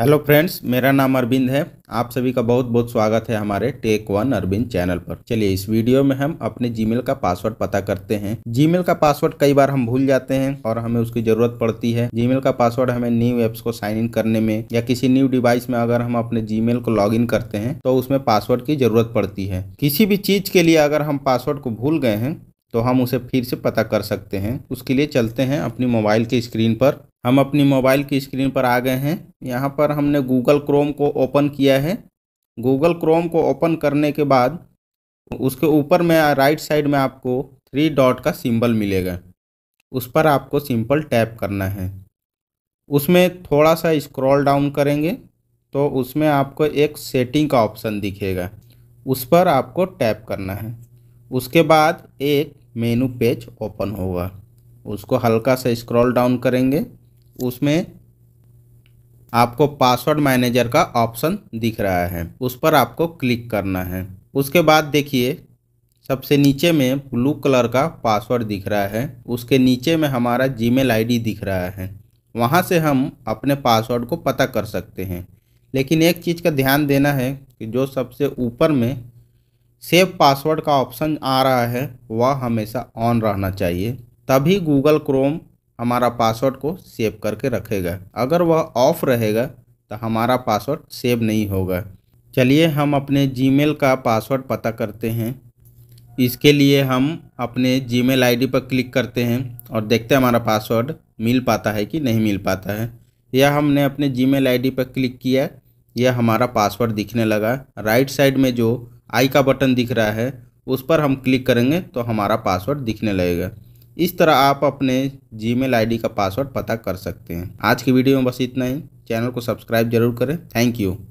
hello friends मेरा नाम अरविंद है आप सभी का बहुत बहुत स्वागत है हमारे टेक वन अरविंद चैनल पर चलिए इस वीडियो में हम अपने जीमेल का पासवर्ड पता करते हैं जीमेल का पासवर्ड कई बार हम भूल जाते हैं और हमें उसकी जरूरत पड़ती है जीमेल का पासवर्ड हमें न्यू एप्स को साइन इन करने में या किसी न्यू डिवाइस में अगर हम अपने जी को लॉग करते हैं तो उसमें पासवर्ड की जरूरत पड़ती है किसी भी चीज के लिए अगर हम पासवर्ड को भूल गए हैं तो हम उसे फिर से पता कर सकते हैं उसके लिए चलते हैं अपनी मोबाइल की स्क्रीन पर हम अपनी मोबाइल की स्क्रीन पर आ गए हैं यहाँ पर हमने गूगल क्रोम को ओपन किया है गूगल क्रोम को ओपन करने के बाद उसके ऊपर में राइट साइड में आपको थ्री डॉट का सिंबल मिलेगा उस पर आपको सिंपल टैप करना है उसमें थोड़ा सा स्क्रॉल डाउन करेंगे तो उसमें आपको एक सेटिंग का ऑप्शन दिखेगा उस पर आपको टैप करना है उसके बाद एक मेनू पेज ओपन होगा उसको हल्का सा स्क्रॉल डाउन करेंगे उसमें आपको पासवर्ड मैनेजर का ऑप्शन दिख रहा है उस पर आपको क्लिक करना है उसके बाद देखिए सबसे नीचे में ब्लू कलर का पासवर्ड दिख रहा है उसके नीचे में हमारा जीमेल आईडी दिख रहा है वहाँ से हम अपने पासवर्ड को पता कर सकते हैं लेकिन एक चीज़ का ध्यान देना है कि जो सबसे ऊपर में सेव पासवर्ड का ऑप्शन आ रहा है वह हमेशा ऑन रहना चाहिए तभी गूगल क्रोम हमारा पासवर्ड को सेव करके रखेगा अगर वह ऑफ़ रहेगा तो हमारा पासवर्ड सेव नहीं होगा चलिए हम अपने जीमेल का पासवर्ड पता करते हैं इसके लिए हम अपने जीमेल आईडी पर क्लिक करते हैं और देखते हैं हमारा पासवर्ड मिल पाता है कि नहीं मिल पाता है यह हमने अपने जीमेल आईडी पर क्लिक किया यह हमारा पासवर्ड दिखने लगा राइट साइड में जो आई का बटन दिख रहा है उस पर हम क्लिक करेंगे तो हमारा पासवर्ड दिखने लगेगा इस तरह आप अपने जी मेल का पासवर्ड पता कर सकते हैं आज की वीडियो में बस इतना ही चैनल को सब्सक्राइब जरूर करें थैंक यू